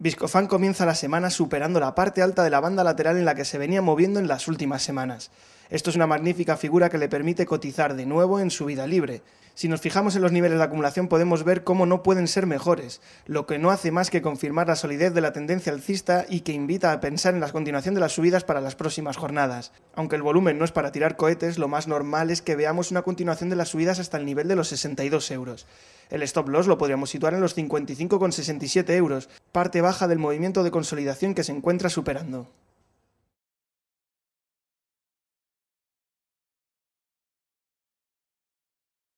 Viscofan comienza la semana superando la parte alta de la banda lateral en la que se venía moviendo en las últimas semanas. Esto es una magnífica figura que le permite cotizar de nuevo en su vida libre. Si nos fijamos en los niveles de acumulación podemos ver cómo no pueden ser mejores, lo que no hace más que confirmar la solidez de la tendencia alcista y que invita a pensar en la continuación de las subidas para las próximas jornadas. Aunque el volumen no es para tirar cohetes, lo más normal es que veamos una continuación de las subidas hasta el nivel de los 62 euros. El stop loss lo podríamos situar en los 55,67 euros, parte baja del movimiento de consolidación que se encuentra superando.